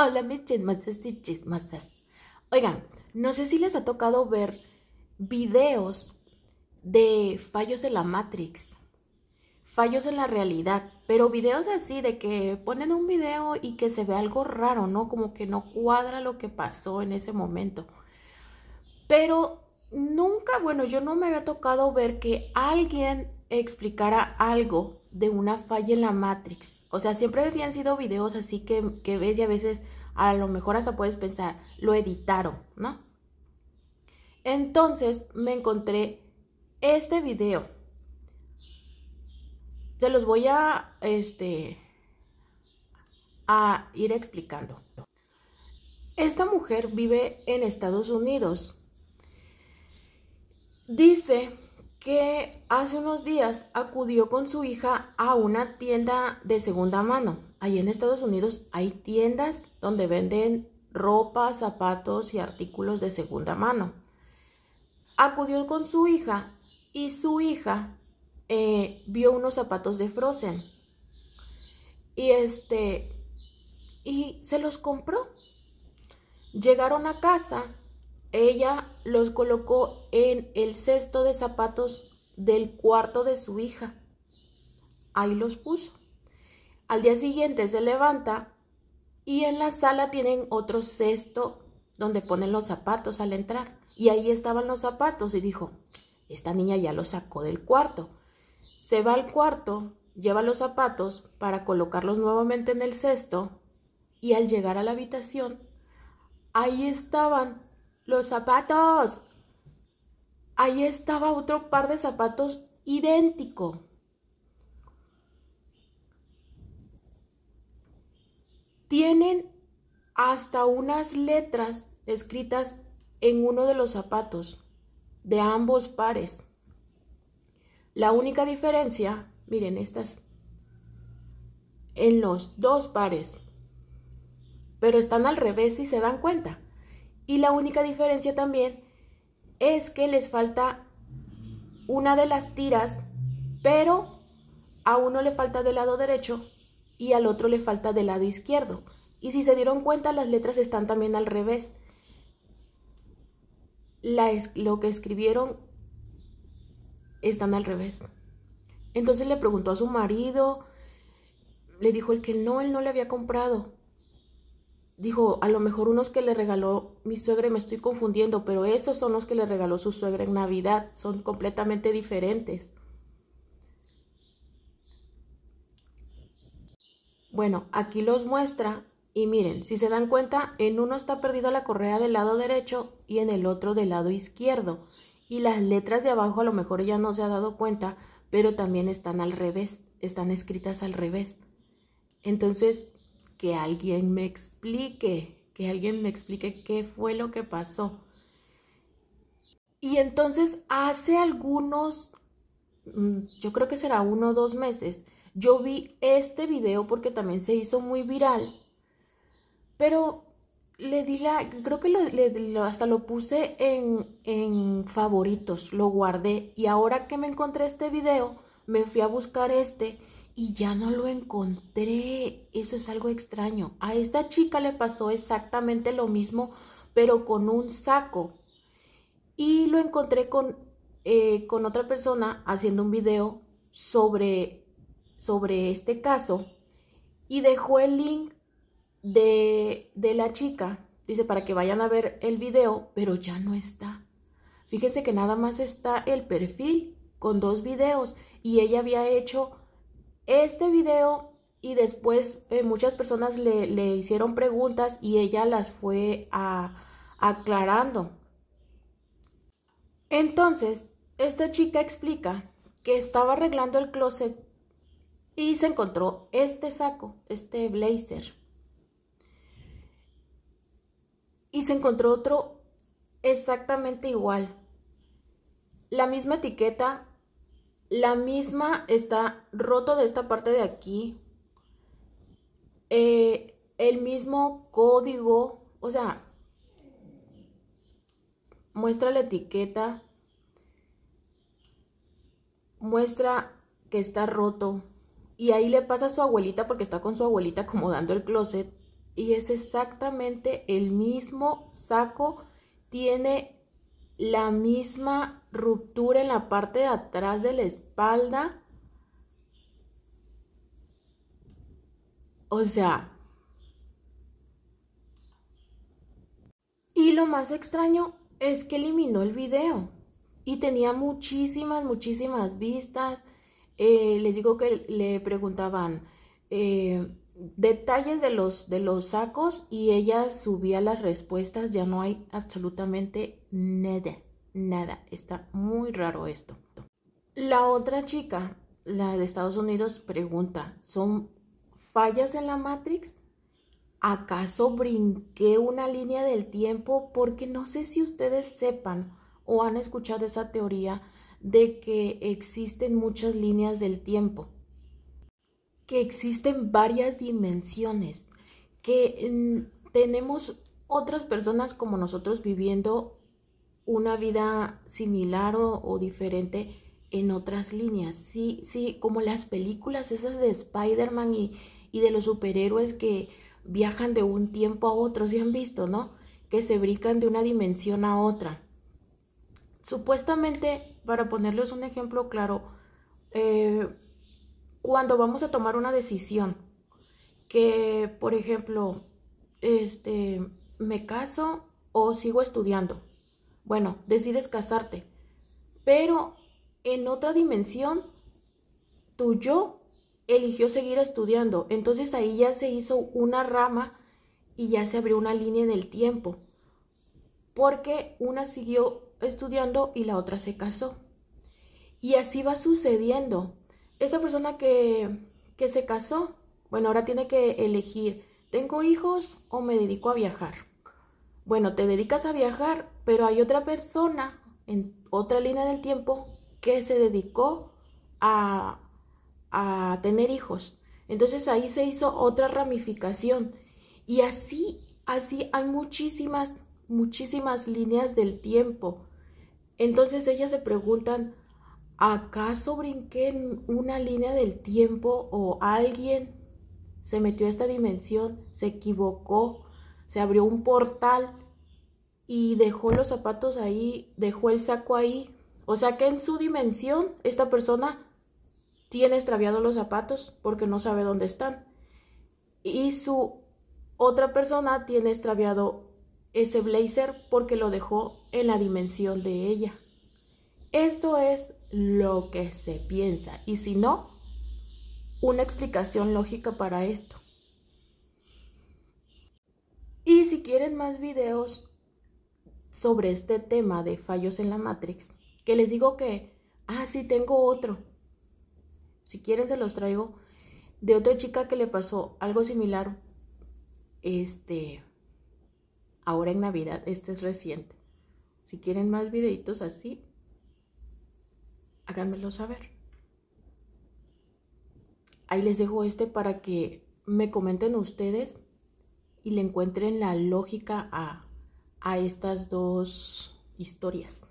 Hola, mis chismosas y chismosas. Oigan, no sé si les ha tocado ver videos de fallos en la Matrix, fallos en la realidad, pero videos así de que ponen un video y que se ve algo raro, ¿no? Como que no cuadra lo que pasó en ese momento. Pero nunca, bueno, yo no me había tocado ver que alguien explicara algo de una falla en la Matrix. O sea, siempre habían sido videos así que, que ves y a veces a lo mejor hasta puedes pensar, lo editaron, ¿no? Entonces me encontré este video. Se los voy a, este, a ir explicando. Esta mujer vive en Estados Unidos. Dice que hace unos días acudió con su hija a una tienda de segunda mano. Allí en Estados Unidos hay tiendas donde venden ropa, zapatos y artículos de segunda mano. Acudió con su hija y su hija eh, vio unos zapatos de Frozen. Y este, y se los compró. Llegaron a casa ella los colocó en el cesto de zapatos del cuarto de su hija. Ahí los puso. Al día siguiente se levanta y en la sala tienen otro cesto donde ponen los zapatos al entrar. Y ahí estaban los zapatos y dijo, esta niña ya los sacó del cuarto. Se va al cuarto, lleva los zapatos para colocarlos nuevamente en el cesto y al llegar a la habitación, ahí estaban los zapatos. Ahí estaba otro par de zapatos idéntico. Tienen hasta unas letras escritas en uno de los zapatos de ambos pares. La única diferencia, miren estas, en los dos pares, pero están al revés si se dan cuenta. Y la única diferencia también es que les falta una de las tiras, pero a uno le falta del lado derecho y al otro le falta del lado izquierdo. Y si se dieron cuenta, las letras están también al revés. lo que escribieron están al revés. Entonces le preguntó a su marido, le dijo el que no, él no le había comprado dijo, a lo mejor unos que le regaló mi suegra me estoy confundiendo, pero esos son los que le regaló su suegra en Navidad, son completamente diferentes. Bueno, aquí los muestra y miren, si se dan cuenta, en uno está perdida la correa del lado derecho y en el otro del lado izquierdo. Y las letras de abajo a lo mejor ya no se ha dado cuenta, pero también están al revés, están escritas al revés. Entonces, que alguien me explique, que alguien me explique qué fue lo que pasó. Y entonces hace algunos, mm, yo creo que será uno o dos meses, yo vi este video porque también se hizo muy viral, pero le di la, creo que hasta lo puse en, en favoritos, lo guardé y ahora que me encontré este video, me fui a buscar este y ya no lo encontré. Eso es algo extraño. A esta chica le pasó exactamente lo mismo, pero con un saco. Y lo encontré con, eh, con otra persona haciendo un video sobre, sobre este caso y dejó el link de, de la chica. Dice para que vayan a ver el video, pero ya no está. Fíjense que nada más está el perfil con dos videos y ella había hecho este video y después eh, muchas personas le, hicieron preguntas y ella las fue a, aclarando. Entonces, esta chica explica que estaba arreglando el closet y se encontró este saco, este blazer. Y se encontró otro exactamente igual. La misma etiqueta, la misma está roto de esta parte de aquí. Eh, el mismo código, o sea, muestra la etiqueta, muestra que está roto. Y ahí le pasa a su abuelita porque está con su abuelita acomodando el closet. Y es exactamente el mismo saco. Tiene la misma ruptura en la parte de atrás de la espalda. O sea, y lo más extraño es que eliminó el video y tenía muchísimas, muchísimas vistas. Eh, les digo que le preguntaban, eh, detalles de los, de los sacos y ella subía las respuestas, ya no hay absolutamente nada, nada, está muy raro esto. La otra chica, la de Estados Unidos, pregunta, ¿son fallas en la Matrix? ¿Acaso brinqué una línea del tiempo? Porque no sé si ustedes sepan o han escuchado esa teoría de que existen muchas líneas del tiempo que existen varias dimensiones, que mm, tenemos otras personas como nosotros viviendo una vida similar o, diferente en otras líneas. Sí, sí, como las películas esas de Spider-Man y, de los superhéroes que viajan de un tiempo a otro, se han visto, ¿no? Que se brican de una dimensión a otra. Supuestamente, para ponerles un ejemplo claro, eh, cuando vamos a tomar una decisión, que por ejemplo, este, me caso o sigo estudiando. Bueno, decides casarte, pero en otra dimensión, tu yo eligió seguir estudiando, entonces ahí ya se hizo una rama y ya se abrió una línea en el tiempo, porque una siguió estudiando y la otra se casó. Y así va sucediendo esta persona que, se casó, bueno, ahora tiene que elegir, ¿tengo hijos o me dedico a viajar? Bueno, te dedicas a viajar, pero hay otra persona en otra línea del tiempo que se dedicó a, a tener hijos. Entonces ahí se hizo otra ramificación. Y así, así hay muchísimas, muchísimas líneas del tiempo. Entonces ellas se preguntan, ¿acaso brinqué en una línea del tiempo o alguien se metió a esta dimensión, se equivocó, se abrió un portal y dejó los zapatos ahí, dejó el saco ahí? O sea que en su dimensión esta persona tiene extraviado los zapatos porque no sabe dónde están. Y su otra persona tiene extraviado ese blazer porque lo dejó en la dimensión de ella. Esto es lo que se piensa y si no, una explicación lógica para esto. Y si quieren más videos sobre este tema de fallos en la Matrix, que les digo que, ah, sí, tengo otro. Si quieren se los traigo de otra chica que le pasó algo similar, este, ahora en Navidad, este es reciente. Si quieren más videitos así, háganmelo saber. Ahí les dejo este para que me comenten ustedes y le encuentren la lógica a, a estas dos historias.